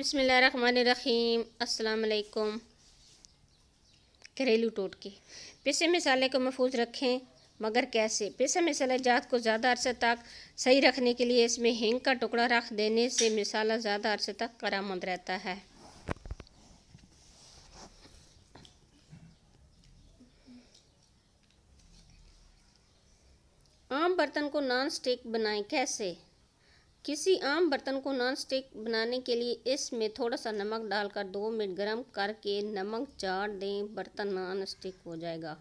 बिसमीम अल्लाम घरेलू टोटके पिसे मसाले को महफूज रखें मगर कैसे पिसे मसाला जात को ज़्यादा अरसे तक सही रखने के लिए इसमें हिंग का टुकड़ा रख देने से मसाला ज़्यादा अरसे तक करामंद रहता है आम बर्तन को नॉन स्टिक बनाएं कैसे किसी आम बर्तन को नॉन स्टिक बनाने के लिए इसमें थोड़ा सा नमक डालकर दो मिनट गर्म करके नमक चाट दें बर्तन नॉन स्टिक हो जाएगा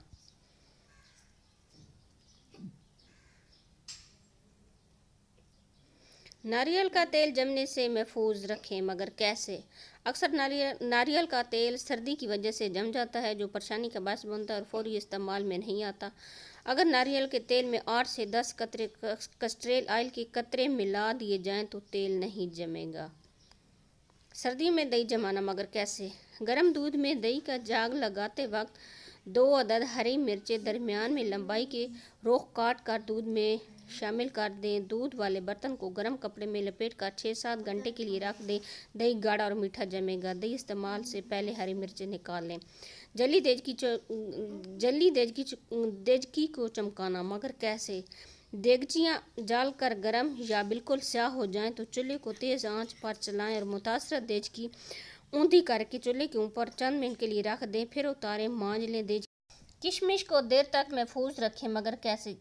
नारियल का तेल जमने से महफूज रखें मगर कैसे अक्सर नारियल नारियल का तेल सर्दी की वजह से जम जाता है जो परेशानी का बास बनता है और फौरी इस्तेमाल में नहीं आता अगर नारियल के तेल में आठ से दस कतरे कस्ट्रेल ऑयल के कतरे मिला दिए जाएं तो तेल नहीं जमेगा सर्दी में दही जमाना मगर कैसे गर्म दूध में दही का जाग लगाते वक्त दो अदद हरी मिर्चें दरमियान में लंबाई के रोख काट कर दूध में शामिल कर दें दूध वाले बर्तन को गर्म कपड़े में लपेट कर छः सात घंटे के लिए रख दें दही गाढ़ा और मीठा जमेगा दही इस्तेमाल से पहले हरी मिर्चें निकाल लें जली देज की जली देज की देजकी को चमकाना मगर कैसे देगचियाँ जाल कर गर्म या बिल्कुल स्याह हो जाएं तो चूल्हे को तेज़ आंच पर चलाएं और मुतासर देज की ऊंधी करके चूल्हे के ऊपर चंद मिनट के लिए रख दें फिर उतारें मांझ लें देज किशमिश को देर तक महफूज रखें मगर कैसे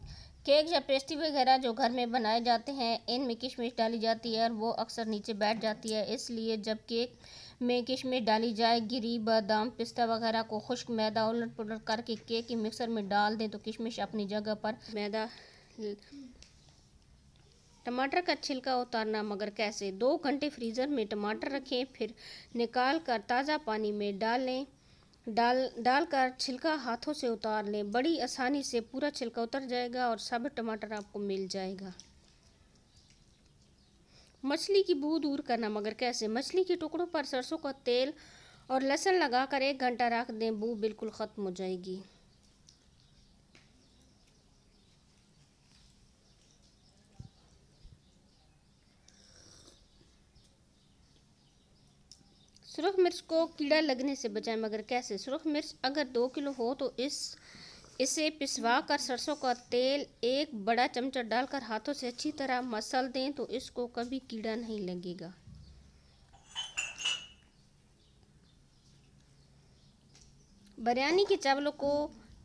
केक या पेस्ट्री वगैरह जो घर में बनाए जाते हैं इनमें किशमिश डाली जाती है और वो अक्सर नीचे बैठ जाती है इसलिए जब केक में किशमिश डाली जाए गिरी बादाम पिस्ता वगैरह को खुश्क मैदा उलट पुलट करके केक के मिक्सर में डाल दें तो किशमिश अपनी जगह पर मैदा टमाटर का छिलका उतारना मगर कैसे दो घंटे फ्रीज़र में टमाटर रखें फिर निकाल कर ताज़ा पानी में डालें डाल डालकर छिलका हाथों से उतार लें बड़ी आसानी से पूरा छिलका उतर जाएगा और सब टमाटर आपको मिल जाएगा मछली की बू दूर करना मगर कैसे मछली के टुकड़ों पर सरसों का तेल और लहसुन लगाकर एक घंटा रख दें बू बिल्कुल ख़त्म हो जाएगी सुरख मिर्च को कीड़ा लगने से बचाएं मगर कैसे सुरख मिर्च अगर दो किलो हो तो इस इसे पिसवा कर सरसों का तेल एक बड़ा चमचा डालकर हाथों से अच्छी तरह मसल दें तो इसको कभी कीड़ा नहीं लगेगा बिरयानी के चावलों को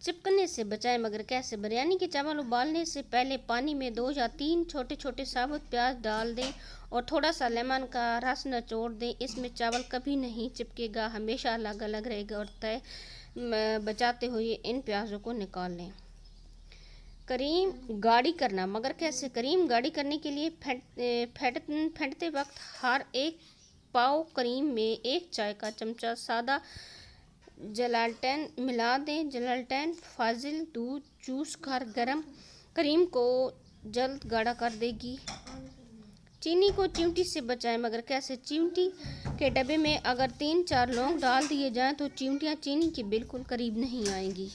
चिपकने से बचाए मगर कैसे बिरयानी के चावल उबालने से पहले पानी में दो या तीन छोटे छोटे साबुत प्याज डाल दें और थोड़ा सा लेमन का रस नचोड़ दें इसमें चावल कभी नहीं चिपकेगा हमेशा अलग अलग रहेगा और तय बचाते हुए इन प्याज़ों को निकाल लें करीम गाड़ी करना मगर कैसे करीम गाड़ी करने के लिए फेंट फेंट फेंटते वक्त हर एक पाव करीम में एक चाय का चमचा सादा जलालटन मिला दें जलालटन फाजिल दूध जूस कर गरम क्रीम को जल्द गाढ़ा कर देगी चीनी को चिमटी से बचाएं मगर कैसे चिमटी के डब्बे में अगर तीन चार लौंग डाल दिए जाएं तो चिमटियां चीनी के बिल्कुल करीब नहीं आएंगी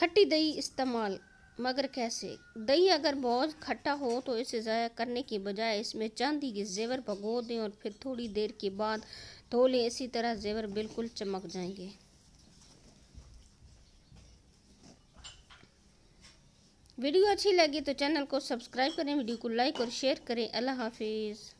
खट्टी दही इस्तेमाल मगर कैसे दही अगर बहुत खट्टा हो तो इसे ज़ाया करने के बजाय इसमें चांदी के जेवर भगो दें और फिर थोड़ी देर के बाद धो लें इसी तरह जेवर बिल्कुल चमक जाएंगे वीडियो अच्छी लगी तो चैनल को सब्सक्राइब करें वीडियो को लाइक और शेयर करें अल्लाह हाफिज़